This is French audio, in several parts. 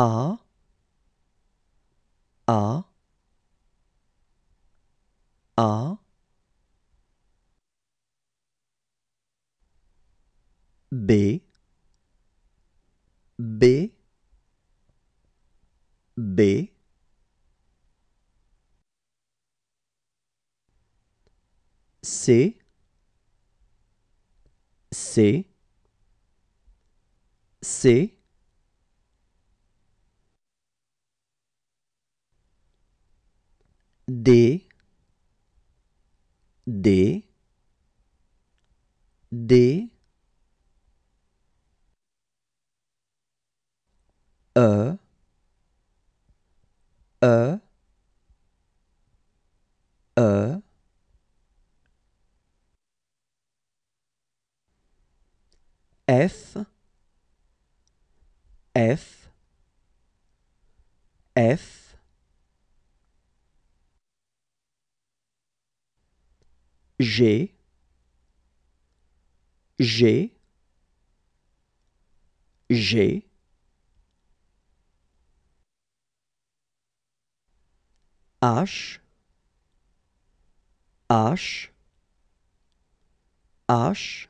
A A A B B B C C C D D D E E E F F G, G, G. H, H, H.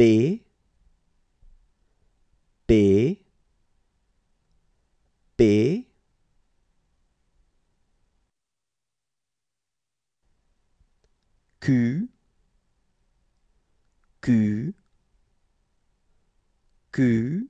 B B B Q Q Q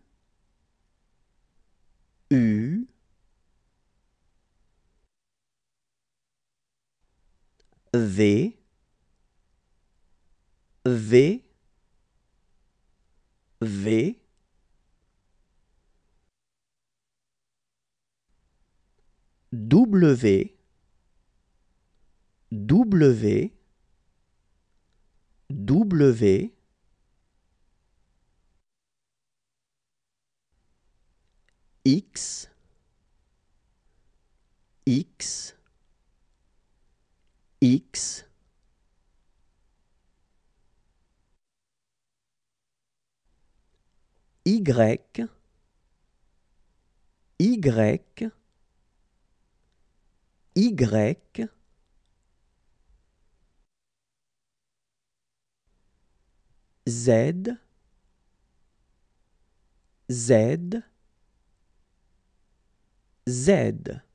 V V V W W W X X x y y y Z Z Z